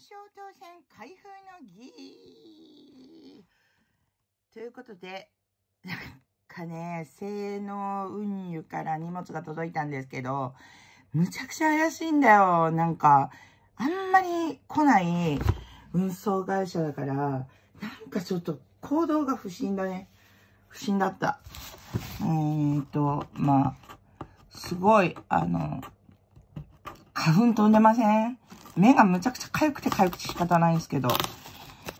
賞当選開封の儀ということで、なんかね、性能運輸から荷物が届いたんですけど、むちゃくちゃ怪しいんだよ。なんか、あんまり来ない運送会社だから、なんかちょっと行動が不審だね。不審だった。えーと、まあ、すごい、あの、花粉飛んでません目がむちゃくちゃ痒くて痒くて仕方ないんですけど。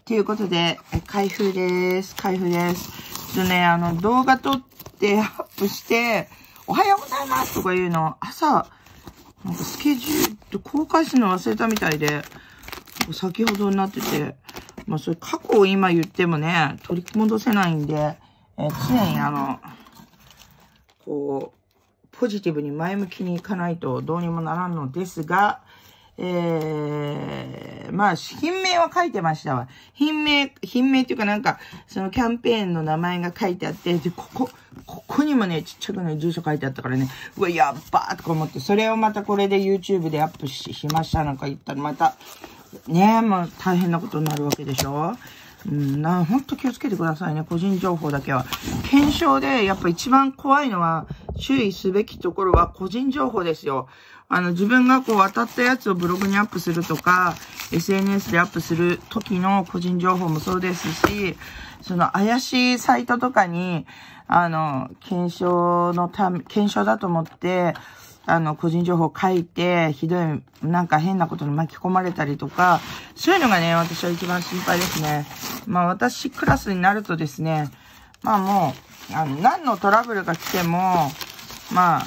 ということで、え開封です。開封です。ちょっとね、あの、動画撮ってアップして、おはようございますとか言うの、朝、なんかスケジュール公開するの忘れたみたいで、先ほどになってて、まあ、それ過去を今言ってもね、取り戻せないんで、え常にあの、こう、ポジティブに前向きにいかないとどうにもならんのですが、えー、まあ、品名は書いてましたわ。品名、品名っていうかなんか、そのキャンペーンの名前が書いてあって、で、ここ、ここにもね、ちっちゃくね、住所書いてあったからね、うわ、やっばーとか思って、それをまたこれで YouTube でアップしましたなんか言ったら、また、ねえ、う大変なことになるわけでしょうん、な、ほんと気をつけてくださいね。個人情報だけは。検証で、やっぱ一番怖いのは、注意すべきところは個人情報ですよ。あの、自分がこう当たったやつをブログにアップするとか、SNS でアップする時の個人情報もそうですし、その怪しいサイトとかに、あの、検証のため、検証だと思って、あの、個人情報書いて、ひどい、なんか変なことに巻き込まれたりとか、そういうのがね、私は一番心配ですね。まあ、私クラスになるとですね、まあもう、あの、何のトラブルが来ても、まあ、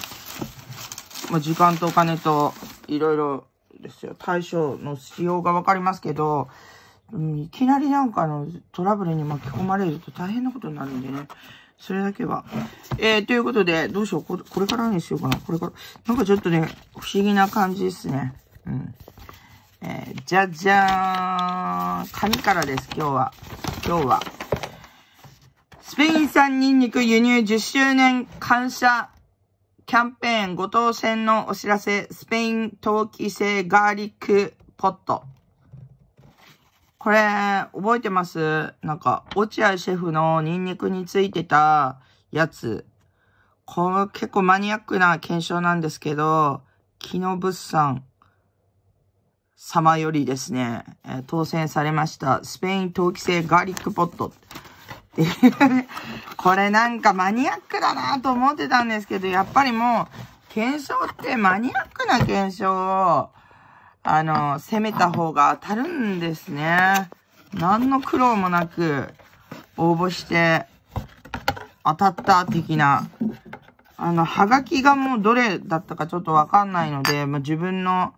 もう時間とお金と、いろいろですよ。対処の仕様がわかりますけど、いきなりなんかのトラブルに巻き込まれると大変なことになるんでね。それだけは。えー、ということで、どうしようこ。これからにしようかな。これから。なんかちょっとね、不思議な感じですね。うん。えー、じゃじゃーん。紙からです、今日は。今日は。スペイン産ニンニク輸入10周年感謝キャンペーンご当選のお知らせ、スペイン陶器製ガーリックポット。これ、覚えてますなんか、落合シェフのニンニクについてたやつ。これ結構マニアックな検証なんですけど、木の物産様よりですね、え当選されました。スペイン陶器製ガーリックポット。これなんかマニアックだなと思ってたんですけど、やっぱりもう、検証ってマニアックな検証をあの、攻めた方が当たるんですね。何の苦労もなく、応募して、当たった的な。あの、はがきがもうどれだったかちょっとわかんないので、まあ、自分の、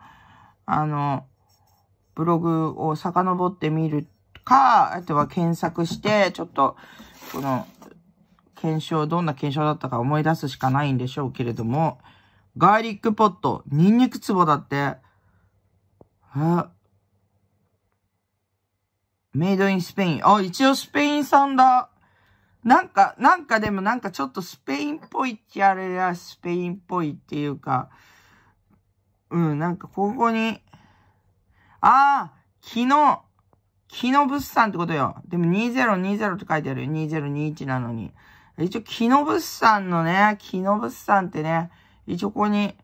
あの、ブログを遡ってみるか、あとは検索して、ちょっと、この、検証、どんな検証だったか思い出すしかないんでしょうけれども、ガーリックポット、ニンニク壺だって、あ。メイドインスペイン。あ、一応スペイン産だ。なんか、なんかでもなんかちょっとスペインっぽいってあれや、スペインっぽいっていうか、うん、なんかここに、ああ、昨日、昨日物産ってことよ。でも2020って書いてあるよ。2021なのに。一応、木の物産のね、木の物産ってね、一応ここに、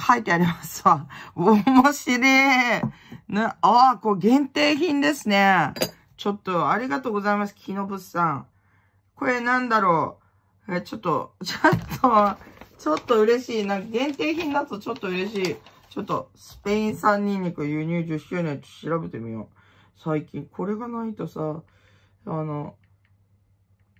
書いてありますわ。面白い。ね、ああ、これ限定品ですね。ちょっと、ありがとうございます、木のぶさん。これなんだろう。え、ちょっと、ちょっと、ちょっと嬉しい。なんか限定品だとちょっと嬉しい。ちょっと、スペイン産ニンニク輸入10周年調べてみよう。最近、これがないとさ、あの、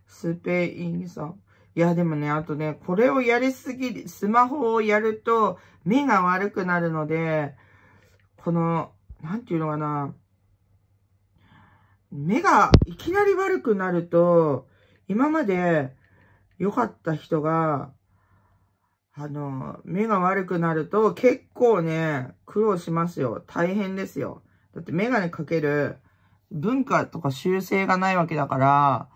スペイン産、いや、でもね、あとね、これをやりすぎ、スマホをやると目が悪くなるので、この、なんていうのかな、目がいきなり悪くなると、今まで良かった人が、あの、目が悪くなると結構ね、苦労しますよ。大変ですよ。だってメガネかける文化とか習性がないわけだから、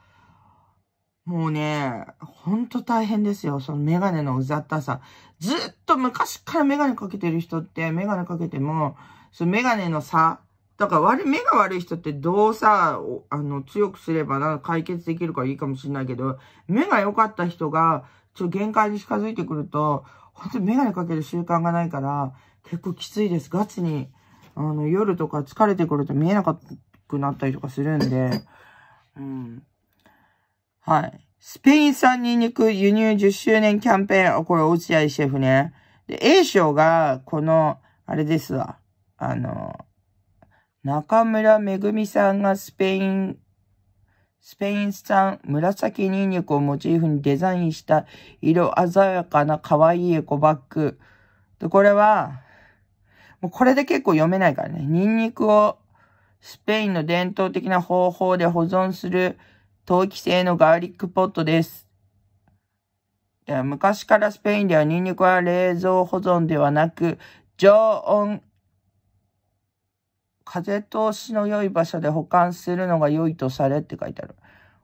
もうね、ほんと大変ですよ。そのメガネのうざったさ。ずっと昔からメガネかけてる人って、メガネかけても、そのメガネの差。だから悪い、目が悪い人ってどうさ、あの、強くすればな解決できるからいいかもしれないけど、目が良かった人が、ちょ、限界に近づいてくると、本当にメガネかける習慣がないから、結構きついです。ガチに、あの、夜とか疲れてくると見えなくなったりとかするんで、うん。はい。スペイン産ニンニク輸入10周年キャンペーン。これ、落合シェフね。で、A 賞が、この、あれですわ。あの、中村めぐみさんがスペイン、スペイン産紫ニンニクをモチーフにデザインした色鮮やかな可愛いエコバッグ。で、これは、もうこれで結構読めないからね。ニンニクをスペインの伝統的な方法で保存する陶器製のガーリックポットです。昔からスペインではニンニクは冷蔵保存ではなく、常温、風通しの良い場所で保管するのが良いとされって書いてある。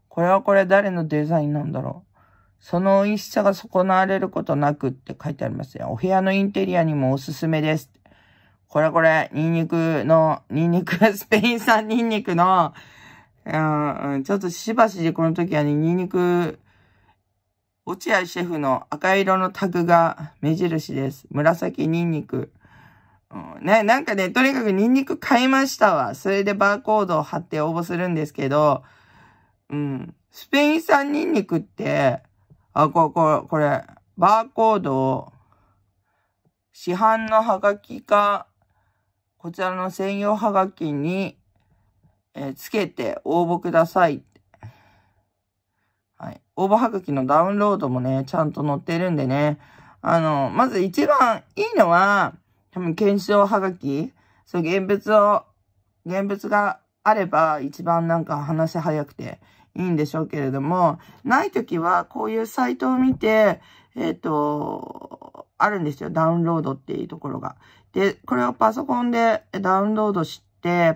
これはこれ誰のデザインなんだろう。その美味しさが損なわれることなくって書いてありますね。お部屋のインテリアにもおすすめです。これこれ、ニンニクの、ニンニク、スペイン産ニンニクのうん、ちょっとしばしこの時はね、ニンニク、落合シェフの赤色のタグが目印です。紫ニンニク。うん、ね、なんかね、とにかくニンニク買いましたわ。それでバーコードを貼って応募するんですけど、うん。スペイン産ニンニクって、あ、こ、こ、これ、バーコードを、市販のハガキか、こちらの専用ハガキにえー、つけて応募ください。はい。応募はがきのダウンロードもね、ちゃんと載ってるんでね。あの、まず一番いいのは、多分検証はがき。そう、現物を、現物があれば一番なんか話早くていいんでしょうけれども、ない時はこういうサイトを見て、えっ、ー、と、あるんですよ。ダウンロードっていうところが。で、これをパソコンでダウンロードして、、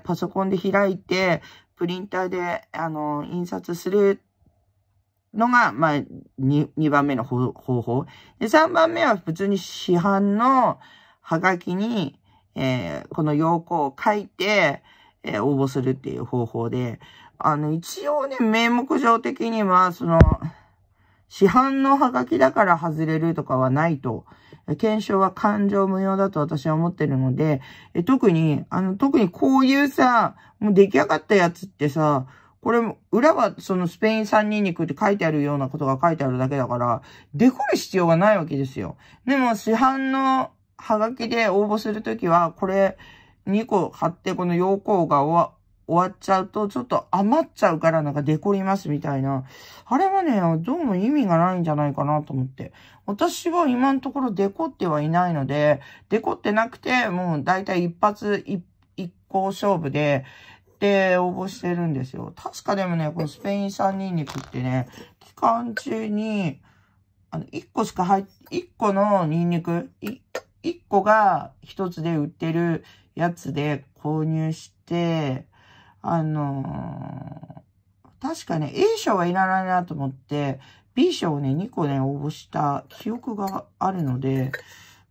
パソコンで開いて、プリンターで、あの、印刷するのが、まあ、2, 2番目の方法。で、3番目は普通に市販のハガキに、えー、この要項を書いて、えー、応募するっていう方法で、あの、一応ね、名目上的には、その、市販のハガキだから外れるとかはないと検証は感情無用だと私は思ってるので、え特に、あの、特にこういうさ、もう出来上がったやつってさ、これも、裏はそのスペイン三人肉って書いてあるようなことが書いてあるだけだから、デコる必要がないわけですよ。でも市販のハガキで応募するときは、これ2個買って、この陽光が終わっちゃうと、ちょっと余っちゃうからなんかデコりますみたいな。あれはね、どうも意味がないんじゃないかなと思って。私は今のところデコってはいないので、デコってなくて、もうだいたい一発一個勝負で、で、応募してるんですよ。確かでもね、このスペイン産ニンニクってね、期間中に、あの、1個しか入っ、1個のニンニク、1個が1つで売ってるやつで購入して、あのー、確かね、A 賞はいらないなと思って、B 賞をね、2個ね、応募した記憶があるので、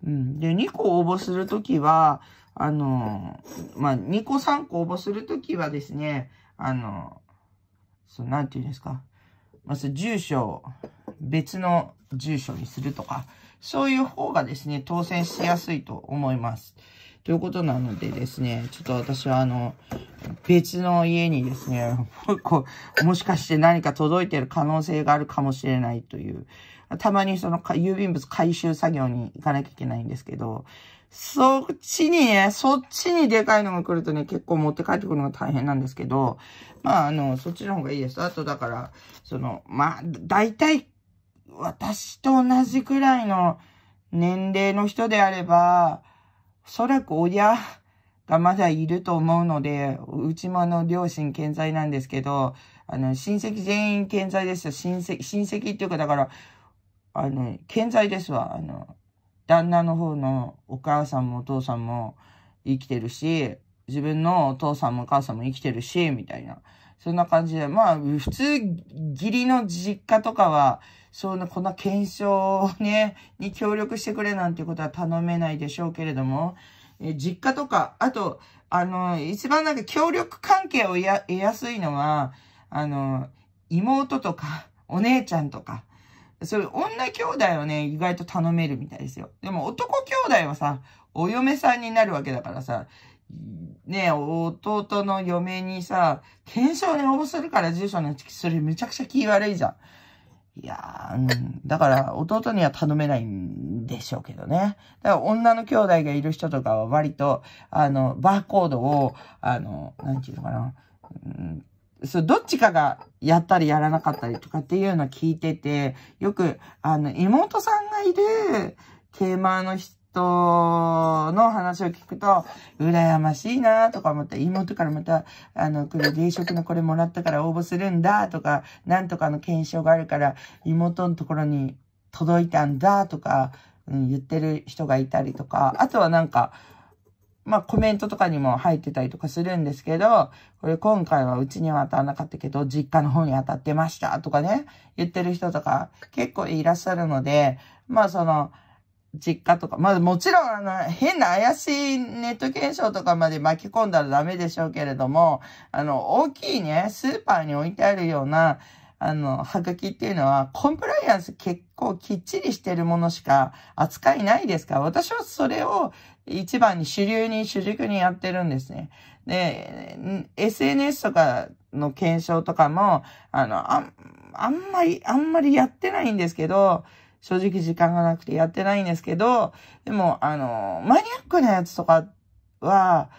うん。で、2個応募するときは、あのー、まあ、2個3個応募するときはですね、あのー、そう、なんていうんですか。まず、住所、別の住所にするとか、そういう方がですね、当選しやすいと思います。ということなのでですね、ちょっと私はあの、別の家にですね、こう、もしかして何か届いてる可能性があるかもしれないという、たまにその郵便物回収作業に行かなきゃいけないんですけど、そっちにね、そっちにでかいのが来るとね、結構持って帰ってくるのが大変なんですけど、まああの、そっちの方がいいです。あとだから、その、まあ、大体、私と同じくらいの年齢の人であれば、おそらく親がまだいると思うので、うちもあの、両親健在なんですけど、あの、親戚全員健在ですよ。親戚、親戚っていうか、だから、あの、健在ですわ。あの、旦那の方のお母さんもお父さんも生きてるし、自分のお父さんもお母さんも生きてるし、みたいな。そんな感じで、まあ、普通、義理の実家とかは、その、この検証をね、に協力してくれなんてことは頼めないでしょうけれども、え実家とか、あと、あの、一番なんか協力関係を得やすいのは、あの、妹とか、お姉ちゃんとか、そういう女兄弟をね、意外と頼めるみたいですよ。でも男兄弟はさ、お嫁さんになるわけだからさ、ね弟の嫁にさ、検証に応募するから住所のそれめちゃくちゃ気悪いじゃん。いやー、うん。だから、弟には頼めないんでしょうけどね。だから、女の兄弟がいる人とかは割と、あの、バーコードを、あの、なんていうのかな。うんそう、どっちかがやったりやらなかったりとかっていうのを聞いてて、よく、あの、妹さんがいる、テーマの人の話を聞くと、羨ましいなとか思って、妹からまた、あの、来る冷食のこれもらったから応募するんだとか、なんとかの検証があるから、妹のところに届いたんだとか、うん、言ってる人がいたりとか、あとはなんか、まあコメントとかにも入ってたりとかするんですけど、これ今回はうちには当たらなかったけど、実家の方に当たってましたとかね、言ってる人とか結構いらっしゃるので、まあその、実家とか、まあもちろんあの、変な怪しいネット検証とかまで巻き込んだらダメでしょうけれども、あの、大きいね、スーパーに置いてあるような、あの、はがきっていうのは、コンプライアンス結構きっちりしてるものしか扱いないですから、私はそれを一番に主流に主軸にやってるんですね。で、SNS とかの検証とかも、あの、ああんまり、あんまりやってないんですけど、正直時間がなくてやってないんですけど、でも、あの、マニアックなやつとかは、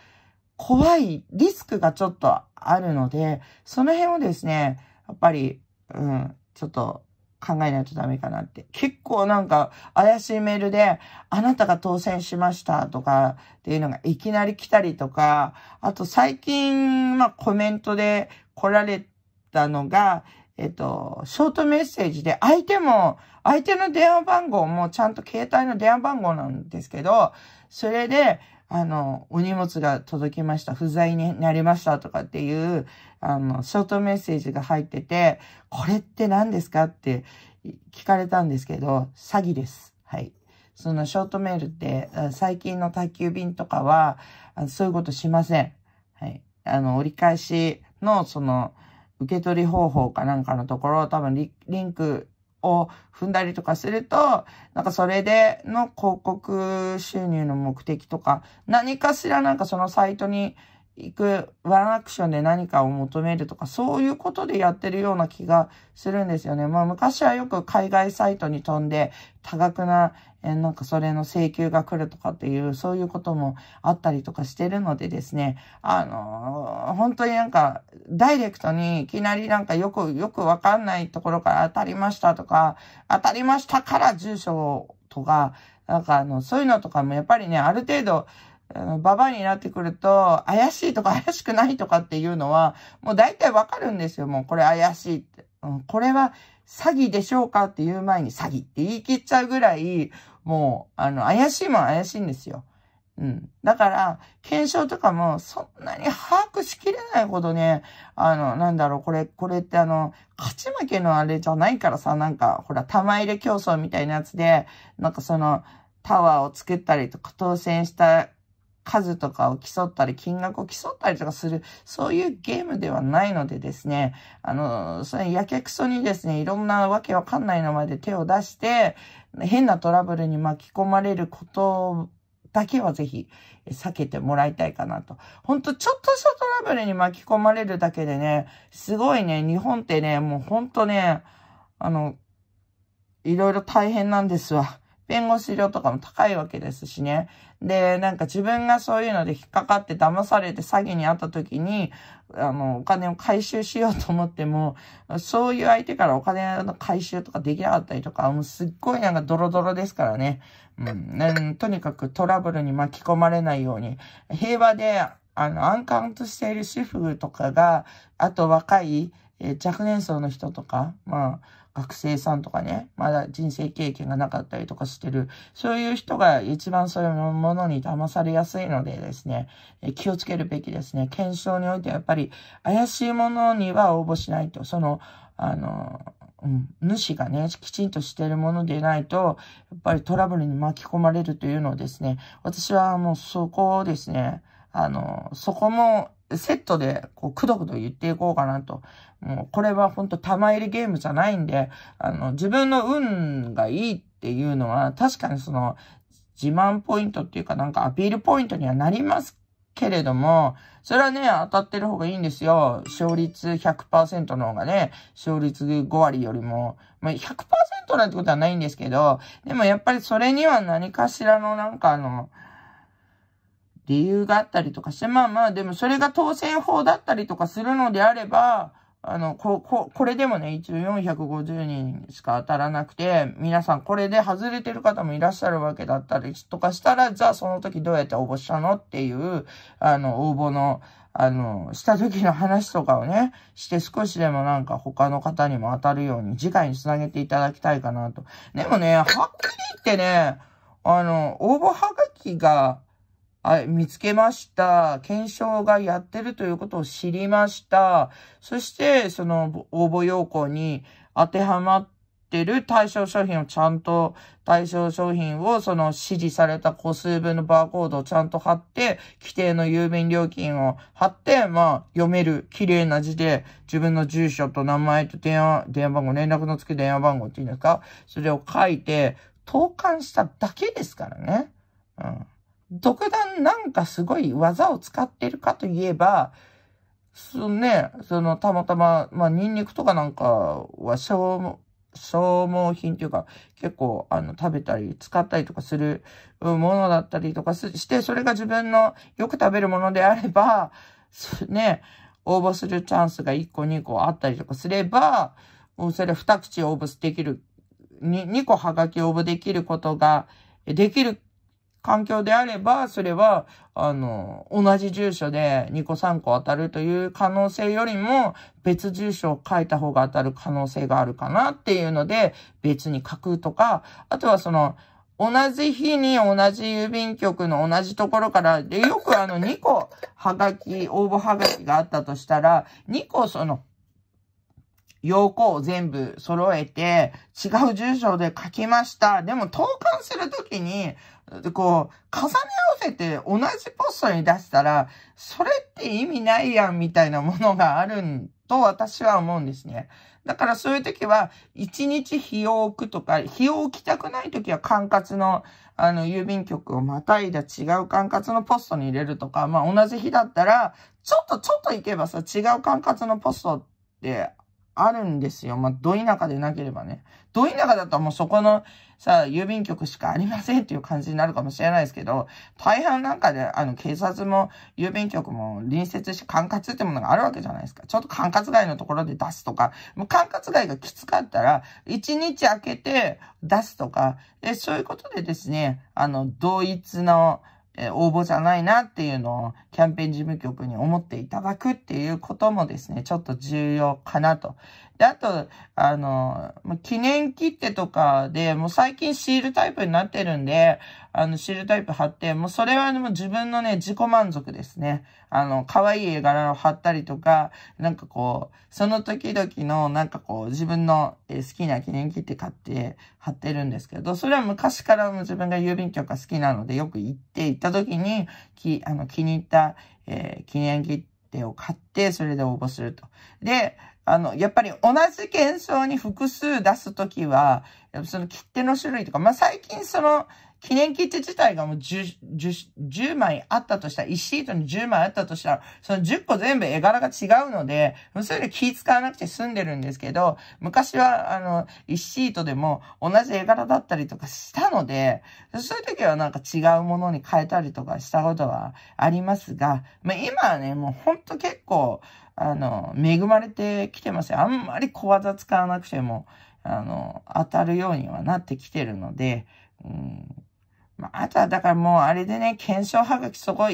怖いリスクがちょっとあるので、その辺をですね、やっぱり、うん、ちょっと考えないとダメかなって。結構なんか怪しいメールで、あなたが当選しましたとかっていうのがいきなり来たりとか、あと最近、まあコメントで来られたのが、えっと、ショートメッセージで、相手も、相手の電話番号もちゃんと携帯の電話番号なんですけど、それで、あの、お荷物が届きました、不在になりましたとかっていう、あの、ショートメッセージが入ってて、これって何ですかって聞かれたんですけど、詐欺です。はい。そのショートメールって、最近の宅急便とかは、そういうことしません。はい。あの、折り返しの、その、受け取り方法かなんかのところ、多分リンクを踏んだりとかすると、なんかそれでの広告収入の目的とか、何かしらなんかそのサイトに行く、ワンアクションで何かを求めるとか、そういうことでやってるような気がするんですよね。まあ昔はよく海外サイトに飛んで、多額な、えなんかそれの請求が来るとかっていう、そういうこともあったりとかしてるのでですね、あのー、本当になんか、ダイレクトにいきなりなんかよく、よくわかんないところから当たりましたとか、当たりましたから住所とか、なんかあの、そういうのとかもやっぱりね、ある程度、ババアになってくると、怪しいとか怪しくないとかっていうのは、もう大体わかるんですよ。もうこれ怪しいって。うん、これは詐欺でしょうかっていう前に詐欺って言い切っちゃうぐらい、もう、あの、怪しいもん怪しいんですよ。うん。だから、検証とかもそんなに把握しきれないほどね、あの、なんだろう、これ、これってあの、勝ち負けのあれじゃないからさ、なんか、ほら、玉入れ競争みたいなやつで、なんかその、タワーを作ったりとか、当選した数とかを競ったり、金額を競ったりとかする、そういうゲームではないのでですね、あの、それやけくそにですね、いろんなわけわかんないのまで手を出して、変なトラブルに巻き込まれることだけはぜひ避けてもらいたいかなと。ほんと、ちょっとしたトラブルに巻き込まれるだけでね、すごいね、日本ってね、もうほんとね、あの、いろいろ大変なんですわ。弁護士料とかも高いわけですしね。で、なんか自分がそういうので引っかかって騙されて詐欺に遭った時に、あの、お金を回収しようと思っても、そういう相手からお金の回収とかできなかったりとか、もうすっごいなんかドロドロですからね。うん、とにかくトラブルに巻き込まれないように、平和で、あの、アンカウントしている主婦とかが、あと若い、え若年層の人とか、まあ、学生さんとかね、まだ人生経験がなかったりとかしてる、そういう人が一番そういうものに騙されやすいのでですね、気をつけるべきですね。検証においてやっぱり怪しいものには応募しないと、その、あの、うん、主がね、きちんとしてるものでないと、やっぱりトラブルに巻き込まれるというのをですね、私はもうそこをですね、あの、そこもセットで、こう、くどくど言っていこうかなと。もう、これは本当玉入れゲームじゃないんで、あの、自分の運がいいっていうのは、確かにその、自慢ポイントっていうかなんかアピールポイントにはなりますけれども、それはね、当たってる方がいいんですよ。勝率100%の方がね、勝率5割よりも、まあ、100%なんてことはないんですけど、でもやっぱりそれには何かしらのなんかあの、理由があったりとかして、まあまあ、でもそれが当選法だったりとかするのであれば、あの、こ、こ、これでもね、一応450人しか当たらなくて、皆さんこれで外れてる方もいらっしゃるわけだったりとかしたら、じゃあその時どうやって応募したのっていう、あの、応募の、あの、した時の話とかをね、して少しでもなんか他の方にも当たるように、次回につなげていただきたいかなと。でもね、はっきり言ってね、あの、応募はがきがはい、見つけました。検証がやってるということを知りました。そして、その応募要項に当てはまってる対象商品をちゃんと、対象商品をその指示された個数分のバーコードをちゃんと貼って、規定の郵便料金を貼って、まあ、読める、綺麗な字で、自分の住所と名前と電話、電話番号、連絡のつく電話番号っていうんですかそれを書いて、投函しただけですからね。うん。独断なんかすごい技を使ってるかといえば、そのね、そのたまたま、まあ、ニンニクとかなんかは消耗、消耗品というか、結構、あの、食べたり、使ったりとかするものだったりとかして、それが自分のよく食べるものであれば、ね、応募するチャンスが1個2個あったりとかすれば、それ2口応募できる、2, 2個はがき応募できることが、できる環境であれば、それは、あの、同じ住所で2個3個当たるという可能性よりも、別住所を書いた方が当たる可能性があるかなっていうので、別に書くとか、あとはその、同じ日に同じ郵便局の同じところから、で、よくあの2個、はがき、応募はがきがあったとしたら、2個その、要項を全部揃えて、違う住所で書きました。でも、投函するときに、でこう、重ね合わせて同じポストに出したら、それって意味ないやんみたいなものがあるんと私は思うんですね。だからそういう時は、一日日を置くとか、日を置きたくない時は管轄の、あの、郵便局をまたいだ違う管轄のポストに入れるとか、まあ同じ日だったら、ちょっとちょっと行けばさ、違う管轄のポストってあるんですよ。まあ、ど田舎でなければね。ど田舎だともうそこのさ、郵便局しかありませんっていう感じになるかもしれないですけど、大半なんかで、あの、警察も郵便局も隣接し、管轄ってものがあるわけじゃないですか。ちょっと管轄外のところで出すとか、もう管轄外がきつかったら、1日空けて出すとか、え、そういうことでですね、あの、同一の、え応募じゃないなっていうのをキャンペーン事務局に思っていただくっていうこともですね、ちょっと重要かなとで、あと、あの、記念切手とかで、もう最近シールタイプになってるんで、あの、シールタイプ貼って、もうそれはもう自分のね、自己満足ですね。あの、可愛い絵柄を貼ったりとか、なんかこう、その時々の、なんかこう、自分の好きな記念切手買って貼ってるんですけど、それは昔からも自分が郵便局が好きなので、よく行って行った時に、きあの気に入った、えー、記念切手を買って、それで応募すると。で、あの、やっぱり同じ幻想に複数出すときは、その切手の種類とか、まあ、最近その、記念切手自体がもう 10, 10, 10枚あったとしたら、1シートに10枚あったとしたら、その10個全部絵柄が違うので、それで気使わなくて済んでるんですけど、昔はあの、1シートでも同じ絵柄だったりとかしたので、そういう時はなんか違うものに変えたりとかしたことはありますが、まあ、今はね、もうほんと結構、あの、恵まれてきてますよ。あんまり小技使わなくても、あの、当たるようにはなってきてるので、うん。まあ、あとはだからもうあれでね、検証はがき、そこ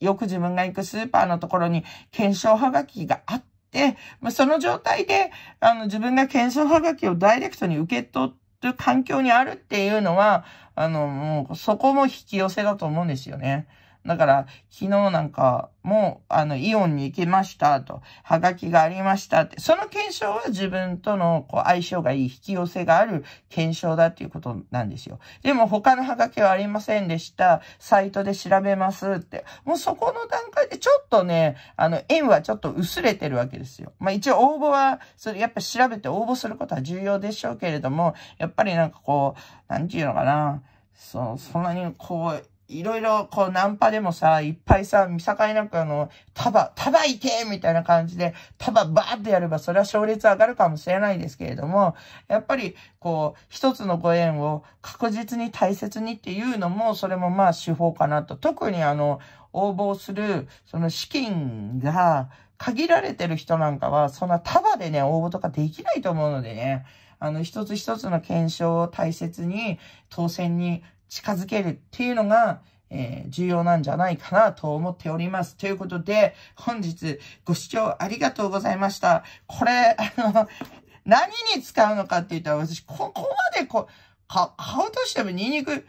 よく自分が行くスーパーのところに検証はがきがあって、まあ、その状態で、あの、自分が検証はがきをダイレクトに受け取る環境にあるっていうのは、あの、もうそこも引き寄せだと思うんですよね。だから、昨日なんかも、あの、イオンに行きましたと、はがきがありましたって、その検証は自分とのこう相性がいい、引き寄せがある検証だっていうことなんですよ。でも、他のはがきはありませんでした。サイトで調べますって。もうそこの段階でちょっとね、あの、縁はちょっと薄れてるわけですよ。まあ一応応募は、それやっぱ調べて応募することは重要でしょうけれども、やっぱりなんかこう、なんていうのかな、そう、そんなにこう、いろいろこうナンパでもさ、いっぱいさ、見境なくあの、束、束いてみたいな感じで、束バーってやれば、それは勝率上がるかもしれないですけれども、やっぱりこう、一つのご縁を確実に大切にっていうのも、それもまあ手法かなと。特にあの、応募する、その資金が、限られてる人なんかは、そんな束でね、応募とかできないと思うのでね、あの、一つ一つの検証を大切に、当選に近づけるっていうのが、えー、重要なんじゃないかなと思っております。ということで、本日ご視聴ありがとうございました。これ、あの、何に使うのかって言ったら私、ここまでこか、買うとしてもニンニク、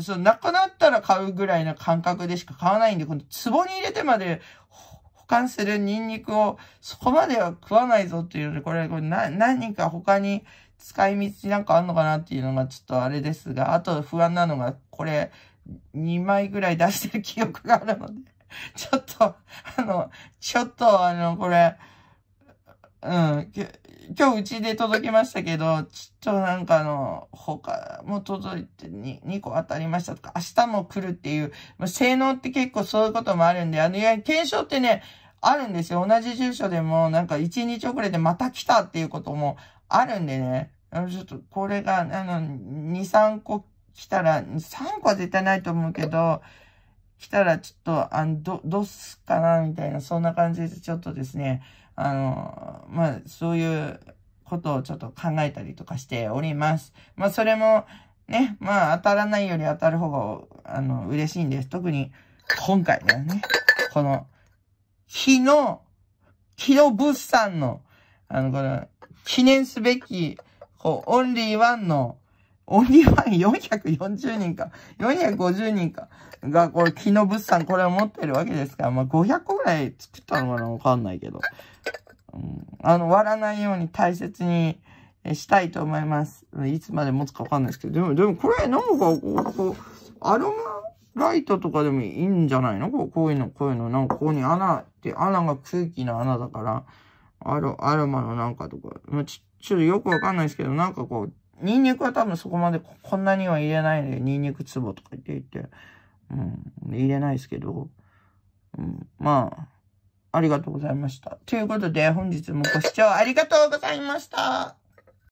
そう、なくなったら買うぐらいの感覚でしか買わないんで、この壺に入れてまで保管するニンニクをそこまでは食わないぞっていうので、これ、これ何、何か他に使い道なんかあんのかなっていうのがちょっとあれですが、あと不安なのが、これ、2枚ぐらい出してる記憶があるので、ちょっと、あの、ちょっと、あの、これ、うん、今日うちで届きましたけど、ちょっとなんかあの、他も届いて 2, 2個当たりましたとか、明日も来るっていう、ま性能って結構そういうこともあるんで、あの、いや、検証ってね、あるんですよ。同じ住所でも、なんか1日遅れてまた来たっていうこともあるんでね、あのちょっとこれが、あの、2、3個来たら、3個は絶対ないと思うけど、来たらちょっと、あの、ど、どうすかな、みたいな、そんな感じでちょっとですね、あの、まあ、そういうことをちょっと考えたりとかしております。まあ、それも、ね、まあ、当たらないより当たる方が、あの、嬉しいんです。特に、今回はね。この、日、の、日物産の、あの、この、記念すべき、こう、オンリーワンの、オンリーワン440人か、450人か、が、これ、木の物産これを持ってるわけですから、まあ、500個ぐらい作ったのかなわかんないけど、うん。あの、割らないように大切にしたいと思います。いつまで持つかわかんないですけど、でも、でもこれ、なんか、こう、アロマライトとかでもいいんじゃないのこうこういうの、こういうの、なんかここに穴って、穴が空気の穴だから、アロ、アロマのなんかとか、まち、ょっとよくわかんないですけど、なんかこう、ニンニクは多分そこまでこんなには入れないので、ニンニク壺とか言っていて、うん、入れないですけど、うん、まあ、ありがとうございました。ということで、本日もご視聴ありがとうございました。